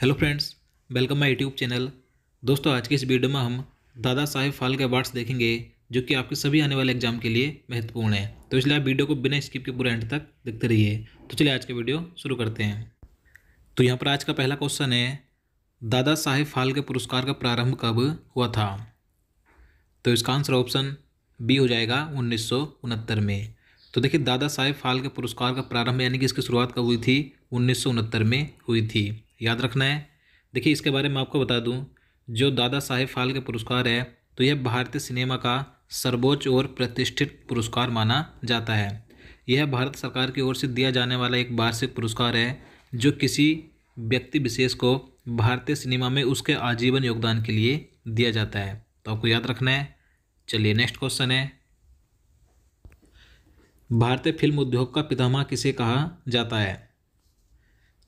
hello friends welcome my YouTube channel दोस्तों आज के इस वीडियो में हम दादा साहेब फाल्के अवार्ड्स देखेंगे जो कि आपके सभी आने वाले एग्जाम के लिए महत्वपूर्ण है तो इसलिए आप वीडियो को बिना स्किप के पूरे एंड तक देखते रहिए तो चलिए आज का वीडियो शुरू करते हैं तो यहाँ पर आज का पहला क्वेश्चन है दादा साहेब फाल्के पुरस्कार का प्रारंभ कब हुआ था तो इसका आंसर ऑप्शन बी हो जाएगा उन्नीस में तो देखिए दादा साहेब फाल्के पुरस्कार का प्रारंभ यानी कि इसकी शुरुआत कब हुई थी उन्नीस में हुई थी याद रखना है देखिए इसके बारे में आपको बता दूँ जो दादा साहेब फाल्के पुरस्कार है तो यह भारतीय सिनेमा का सर्वोच्च और प्रतिष्ठित पुरस्कार माना जाता है यह भारत सरकार की ओर से दिया जाने वाला एक वार्षिक पुरस्कार है जो किसी व्यक्ति विशेष को भारतीय सिनेमा में उसके आजीवन योगदान के लिए दिया जाता है तो आपको याद रखना है चलिए नेक्स्ट क्वेश्चन है भारतीय फिल्म उद्योग का पितामह किसे कहा जाता है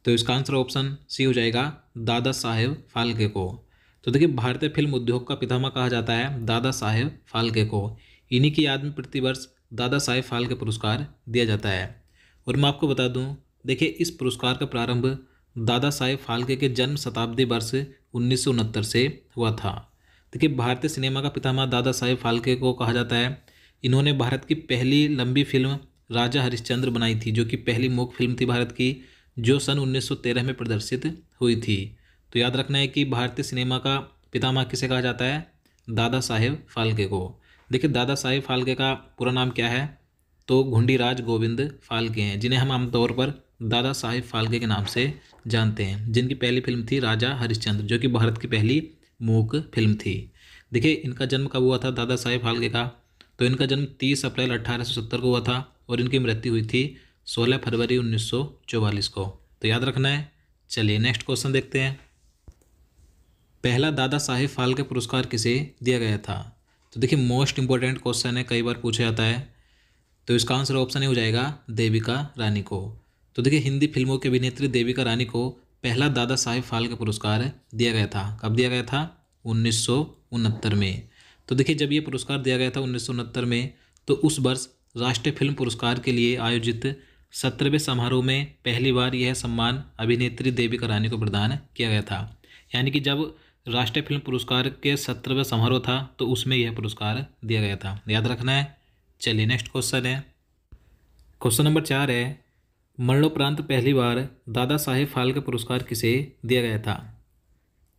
तो इसका आंसर ऑप्शन सी हो जाएगा दादा साहेब फाल्के को तो देखिए भारतीय फिल्म उद्योग का पितामा कहा जाता है दादा साहेब फाल्के को इन्हीं की याद में प्रतिवर्ष दादा साहेब फाल्के पुरस्कार दिया जाता है और मैं आपको बता दूं देखिए इस पुरस्कार का प्रारंभ दादा साहेब फाल्के के जन्म शताब्दी वर्ष उन्नीस से हुआ था देखिए भारतीय सिनेमा का पितामा दादा साहेब फाल्के को कहा जाता है इन्होंने भारत की पहली लंबी फिल्म राजा हरिश्चंद्र बनाई थी जो कि पहली मूक फिल्म थी भारत की जो सन 1913 में प्रदर्शित हुई थी तो याद रखना है कि भारतीय सिनेमा का पितामह किसे कहा जाता है दादा साहेब फाल्के को देखिए दादा साहेब फाल्के का पूरा नाम क्या है तो घुंडीराज गोविंद फाल्के हैं जिन्हें हम आमतौर पर दादा साहेब फाल्के के नाम से जानते हैं जिनकी पहली फिल्म थी राजा हरिश्चंद्र जो कि भारत की पहली मूक फिल्म थी देखिए इनका जन्म कब हुआ था दादा साहेब फाल्के का तो इनका जन्म 30 अप्रैल 1870 को हुआ था और इनकी मृत्यु हुई थी सोलह फरवरी उन्नीस को तो याद रखना है चलिए नेक्स्ट क्वेश्चन देखते हैं पहला दादा साहेब फाल्के पुरस्कार किसे दिया गया था तो देखिए मोस्ट इंपॉर्टेंट क्वेश्चन है कई बार पूछा जाता है तो इसका आंसर ऑप्शन ही हो जाएगा देविका रानी को तो देखिए हिंदी फिल्मों के अभिनेत्री देविका रानी को पहला दादा साहेब फाल्के पुरस्कार दिया गया था कब दिया गया था उन्नीस में तो देखिए जब ये पुरस्कार दिया गया था उन्नीस में तो उस वर्ष राष्ट्रीय फिल्म पुरस्कार के लिए आयोजित सत्रहवें समारोह में पहली बार यह सम्मान अभिनेत्री देविका रानी को प्रदान किया गया था यानी कि जब राष्ट्रीय फिल्म पुरस्कार के सत्रहवें समारोह था तो उसमें यह पुरस्कार दिया गया था याद रखना है चलिए नेक्स्ट क्वेश्चन है क्वेश्चन नंबर चार है मरणोपरांत पहली बार दादा साहेब फाल्के पुरस्कार किसे दिया गया था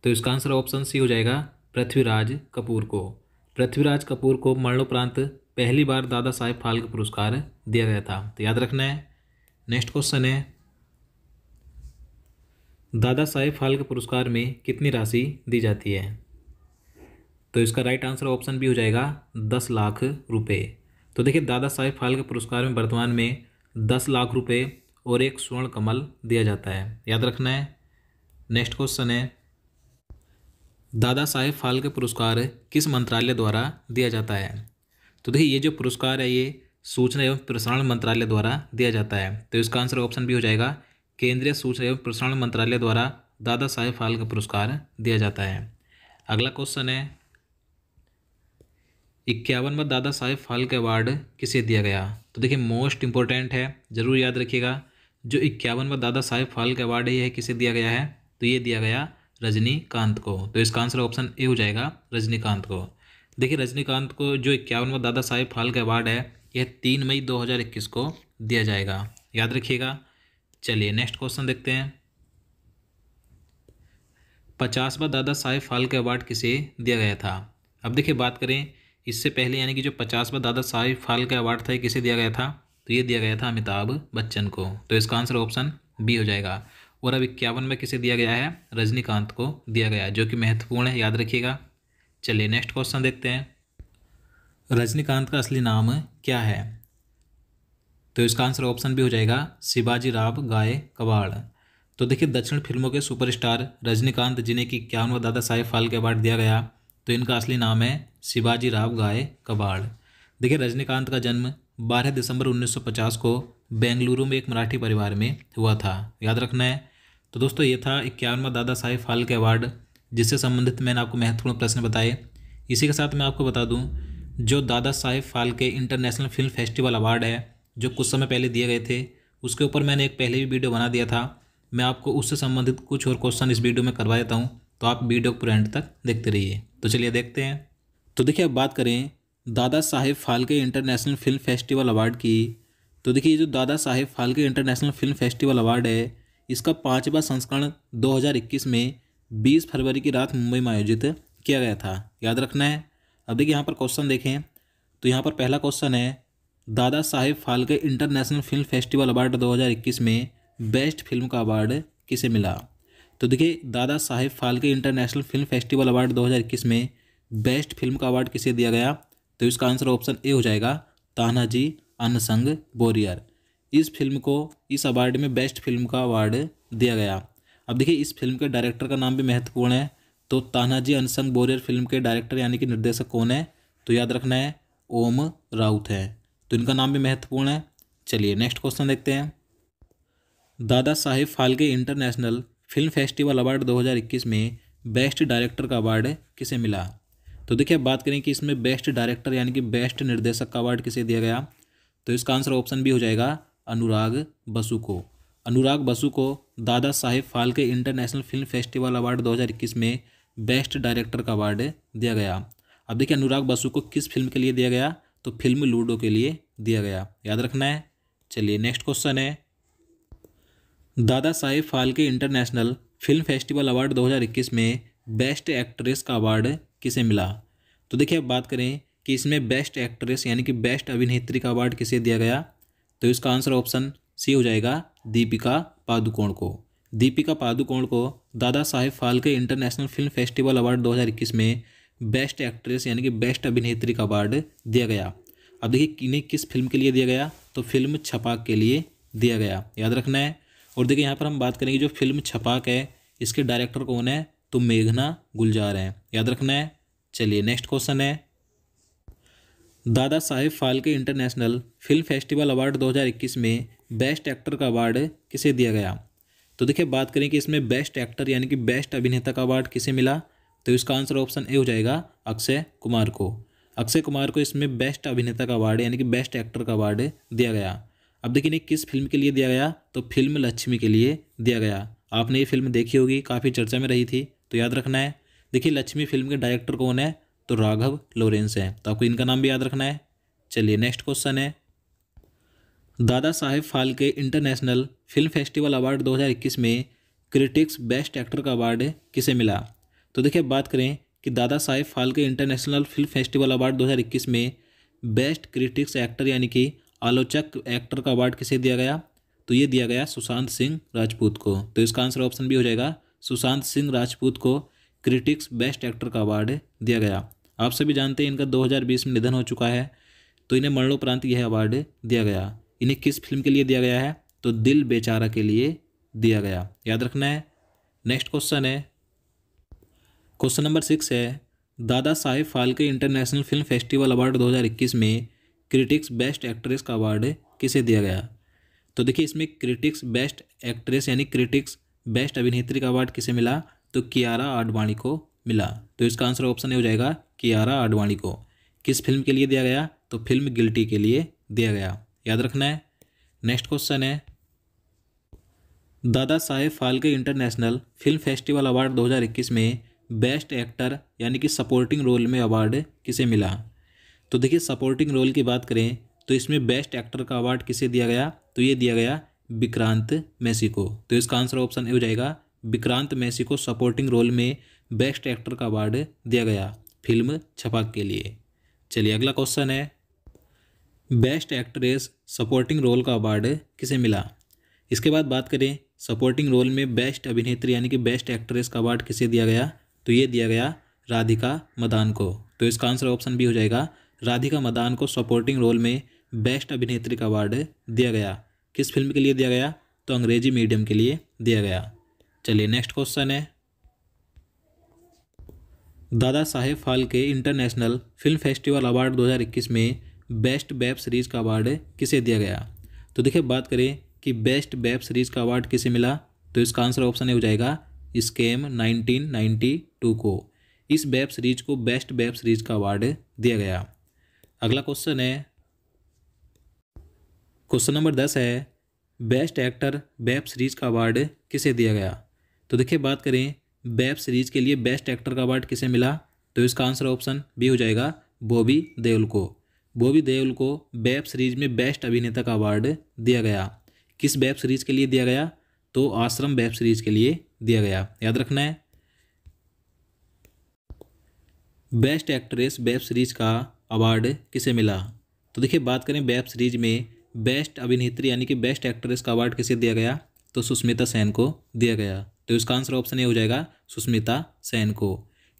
तो इसका आंसर ऑप्शन सी हो जाएगा पृथ्वीराज कपूर को पृथ्वीराज कपूर को मरणोपरांत पहली बार दादा साहेब फाल्के पुरस्कार दिया गया था तो याद रखना है नेक्स्ट क्वेश्चन है दादा साहेब फाल्के पुरस्कार में कितनी राशि दी जाती है तो इसका राइट आंसर ऑप्शन बी हो जाएगा दस लाख रुपए तो देखिए दादा साहेब फाल्के पुरस्कार में वर्तमान में दस लाख रुपए और एक स्वर्ण कमल दिया जाता है याद रखना है नेक्स्ट क्वेश्चन है दादा साहेब फाल्के पुरस्कार किस मंत्रालय द्वारा दिया जाता है तो देखिए ये जो पुरस्कार है ये सूचना एवं प्रसारण मंत्रालय द्वारा दिया जाता है तो इसका आंसर ऑप्शन भी हो जाएगा केंद्रीय सूचना एवं प्रसारण मंत्रालय द्वारा दादा साहेब फाल्के पुरस्कार दिया जाता है अगला क्वेश्चन है इक्यावनवा दादा साहेब फाल्के अवार्ड किसे दिया गया तो देखिए मोस्ट इंपॉर्टेंट है ज़रूर याद रखिएगा जो इक्यावनवा दादा साहेब फाल्के अवार्ड है यह किसे दिया गया है तो ये दिया गया रजनीकांत को तो इसका आंसर ऑप्शन ए हो जाएगा रजनीकांत को देखिए रजनीकांत को जो इक्यावनवा दादा साहेब फाल्के अवार्ड है यह तीन मई 2021 को दिया जाएगा याद रखिएगा चलिए नेक्स्ट क्वेश्चन देखते हैं पचासवा दादा साहेब फाल्के अवार्ड किसे दिया गया था अब देखिए बात करें इससे पहले यानी कि जो पचासवा दादा साहेब फाल्के अवार्ड था किसे दिया गया था तो ये दिया गया था अमिताभ बच्चन को तो इसका आंसर ऑप्शन बी हो जाएगा और अब इक्यावन में किसे दिया गया है रजनीकांत को दिया गया जो कि महत्वपूर्ण है याद रखिएगा चलिए नेक्स्ट क्वेश्चन देखते हैं रजनीकांत का असली नाम क्या है तो इसका आंसर ऑप्शन भी हो जाएगा शिवाजी राव गाय कबाड़ तो देखिए दक्षिण फिल्मों के सुपरस्टार रजनीकांत जिन्हें कि इक्यानवा दादा साहेब फाल्के अवार्ड दिया गया तो इनका असली नाम है शिवाजी राव गाय कबाड़ देखिए रजनीकांत का जन्म 12 दिसंबर 1950 को बेंगलुरु में एक मराठी परिवार में हुआ था याद रखना है तो दोस्तों ये था इक्यानवा दादा साहेब फाल्के अवार्ड जिससे संबंधित मैंने आपको महत्वपूर्ण प्रश्न बताए इसी के साथ मैं आपको बता दूँ जो Dada Saheb Phalke international film festival award है जो कुछ समय पहले दिए गए थे उसके ऊपर मैंने एक पहले भी वीडियो बना दिया था मैं आपको उससे संबंधित कुछ और क्वेश्चन इस वीडियो में करवा देता हूँ तो आप वीडियो पूरे एंड तक देखते रहिए तो चलिए देखते हैं तो देखिए अब बात करें Dada Saheb Phalke international film festival award की तो देखिए जो Dada Saheb Phalke international film festival award है इसका पाँचवा संस्करण 2021 में 20 फरवरी की रात मुंबई में आयोजित किया गया था याद रखना है अब देखिए यहाँ पर क्वेश्चन देखें तो यहाँ पर पहला क्वेश्चन है Dada Saheb Phalke international film festival award 2021 में बेस्ट फिल्म का अवार्ड किसे मिला तो देखिए Dada Saheb Phalke international film festival award 2021 में बेस्ट फिल्म का अवार्ड किसे दिया गया तो इसका आंसर ऑप्शन ए हो जाएगा तानाजी अनसंग बोरियर इस फिल्म को इस अवार्ड में बेस्ट फिल्म का अवार्ड दिया गया अब देखिए इस फिल्म के डायरेक्टर का नाम भी महत्वपूर्ण है तो तानाजी अनसंग बोरियर फिल्म के डायरेक्टर यानी कि निर्देशक कौन है तो याद रखना है ओम राउत है तो इनका नाम भी महत्वपूर्ण है चलिए नेक्स्ट क्वेश्चन देखते हैं Dada Saheb Phalke international film festival award 2021 में बेस्ट डायरेक्टर का अवार्ड किसे मिला तो देखिए अब बात करें कि इसमें बेस्ट डायरेक्टर यानी कि बेस्ट निर्देशक का अवार्ड किसे दिया गया तो इसका आंसर ऑप्शन भी हो जाएगा अनुराग बसु को अनुराग बसु को Dada Saheb Phalke international film festival award 2021 में बेस्ट डायरेक्टर का अवार्ड दिया गया अब देखिए अनुराग बसु को किस फिल्म के लिए दिया गया तो फिल्म लूडो के लिए दिया गया याद रखना है चलिए नेक्स्ट क्वेश्चन है Dada Saheb Phalke international film festival award 2021 में बेस्ट एक्ट्रेस का अवार्ड किसे मिला तो देखिए अब बात करें कि इसमें बेस्ट एक्ट्रेस यानी कि बेस्ट अभिनेत्री का अवार्ड किसे दिया गया तो इसका आंसर ऑप्शन सी हो जाएगा दीपिका पादुकोण को दीपिका पादुकोण को Dada Saheb Phalke international film festival award 2021 में बेस्ट एक्ट्रेस यानी कि बेस्ट अभिनेत्री का अवार्ड दिया गया अब देखिए इन्हें किस फिल्म के लिए दिया गया तो फिल्म छपाक के लिए दिया गया याद रखना है और देखिए यहाँ पर हम बात करेंगे जो फिल्म छपाक है इसके डायरेक्टर कौन है तो मेघना गुलजार हैं याद रखना है चलिए नेक्स्ट क्वेश्चन है Dada Saheb Phalke international film festival award 2021 में बेस्ट एक्टर का अवार्ड किसे दिया गया तो देखिए बात करें कि इसमें बेस्ट एक्टर यानी कि बेस्ट अभिनेता का अवार्ड किसे मिला तो इसका आंसर ऑप्शन ए हो जाएगा अक्षय कुमार को अक्षय कुमार को इसमें बेस्ट अभिनेता का अवार्ड यानी कि बेस्ट एक्टर का अवार्ड दिया गया अब देखिए किस फिल्म के लिए दिया गया तो फिल्म लक्ष्मी के लिए दिया गया आपने ये फिल्म देखी होगी काफ़ी चर्चा में रही थी तो याद रखना है देखिए लक्ष्मी फिल्म के डायरेक्टर कौन है तो राघव लॉरेंस हैं तो आपको इनका नाम भी याद रखना है चलिए नेक्स्ट क्वेश्चन है Dada Saheb Phalke international film festival award 2021 में क्रिटिक्स बेस्ट एक्टर का अवार्ड किसे मिला तो देखिए बात करें कि Dada Saheb Phalke international film festival award 2021 में बेस्ट क्रिटिक्स एक्टर यानी कि आलोचक एक्टर का अवार्ड किसे दिया गया तो ये दिया गया सुशांत सिंह राजपूत को तो इसका आंसर ऑप्शन भी हो जाएगा सुशांत सिंह राजपूत को क्रिटिक्स बेस्ट एक्टर का अवार्ड दिया गया आप सभी जानते हैं इनका 2020 में निधन हो चुका है तो इन्हें मरणोपरांत यह अवार्ड दिया गया इन्हें किस फिल्म के लिए दिया गया है तो दिल बेचारा के लिए दिया गया याद रखना है नेक्स्ट क्वेश्चन है क्वेश्चन नंबर सिक्स है Dada Saheb Phalke international film festival award 2021 में क्रिटिक्स बेस्ट एक्ट्रेस का अवार्ड किसे दिया गया तो देखिए इसमें क्रिटिक्स बेस्ट एक्ट्रेस यानी क्रिटिक्स बेस्ट अभिनेत्री का अवार्ड किसे मिला तो कियारा आडवाणी को मिला तो इसका आंसर ऑप्शन ए हो जाएगा कियारा आडवाणी को किस फिल्म के लिए दिया गया तो फिल्म गिल्टी के लिए दिया गया याद रखना है नेक्स्ट क्वेश्चन है Dada Saheb Phalke international film festival award 2021 में बेस्ट एक्टर यानी कि सपोर्टिंग रोल में अवार्ड किसे मिला तो देखिए सपोर्टिंग रोल की बात करें तो इसमें बेस्ट एक्टर का अवार्ड किसे दिया गया तो ये दिया गया विक्रांत मैसी को तो इसका आंसर ऑप्शन ए हो जाएगा विक्रांत मैसी को सपोर्टिंग रोल में बेस्ट एक्टर का अवार्ड दिया गया फिल्म छपाक के लिए चलिए अगला क्वेश्चन है बेस्ट एक्ट्रेस सपोर्टिंग रोल का अवार्ड किसे मिला इसके बाद बात करें सपोर्टिंग रोल में बेस्ट अभिनेत्री यानी कि बेस्ट एक्ट्रेस का अवार्ड किसे दिया गया तो ये दिया गया राधिका मदान को तो इसका आंसर ऑप्शन बी हो जाएगा राधिका मदान को सपोर्टिंग रोल में बेस्ट अभिनेत्री का अवार्ड दिया गया किस फिल्म के लिए दिया गया तो अंग्रेजी मीडियम के लिए दिया गया चलिए नेक्स्ट क्वेश्चन है Dada Saheb Phalke international film festival award 2021 में बेस्ट वेब सीरीज़ का अवार्ड किसे दिया गया तो देखिए बात करें कि बेस्ट वेब सीरीज़ का अवार्ड किसे मिला तो इसका आंसर ऑप्शन ए हो जाएगा स्केम 1992 को इस वेब सीरीज़ को बेस्ट वेब सीरीज़ का अवार्ड दिया गया अगला क्वेश्चन है क्वेश्चन नंबर दस है बेस्ट एक्टर वेब सीरीज़ का अवार्ड किसे दिया गया तो देखिए बात करें वेब सीरीज़ के लिए बेस्ट एक्टर का अवार्ड किसे मिला तो इसका आंसर ऑप्शन बी हो जाएगा बॉबी देओल को बॉबी देओल को वेब सीरीज में बेस्ट अभिनेता का अवार्ड दिया गया किस वेब सीरीज के लिए दिया गया तो आश्रम वेब सीरीज के लिए दिया गया याद रखना है बेस्ट एक्ट्रेस वेब सीरीज का अवार्ड किसे मिला तो देखिए बात करें वेब सीरीज में बेस्ट अभिनेत्री यानी कि बेस्ट एक्ट्रेस का अवार्ड किसे दिया गया तो सुष्मिता सेन को दिया गया तो इसका आंसर ऑप्शन ए हो जाएगा सुष्मिता सेन को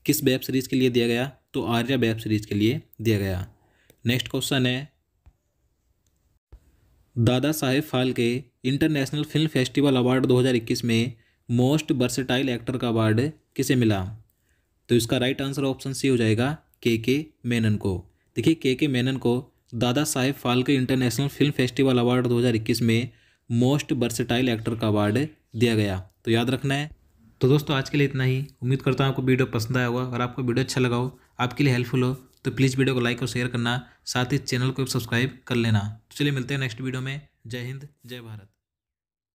किस वेब सीरीज़ के लिए दिया गया तो आर्या वेब सीरीज़ के लिए दिया गया नेक्स्ट क्वेश्चन है Dada Saheb Phalke international film festival award 2021 में मोस्ट वर्सेटाइल एक्टर का अवार्ड किसे मिला तो इसका राइट आंसर ऑप्शन सी हो जाएगा के के मेनन को देखिए के के मेनन को Dada Saheb Phalke international film festival award 2021 में मोस्ट वर्सेटाइल एक्टर का अवार्ड दिया गया तो याद रखना है तो दोस्तों आज के लिए इतना ही उम्मीद करता हूँ आपको वीडियो पसंद आया होगा अगर आपको वीडियो अच्छा लगा हो आपके लिए हेल्पफुल हो तो प्लीज़ वीडियो को लाइक और शेयर करना साथ ही चैनल को सब्सक्राइब कर लेना तो चलिए मिलते हैं नेक्स्ट वीडियो में जय हिंद जय भारत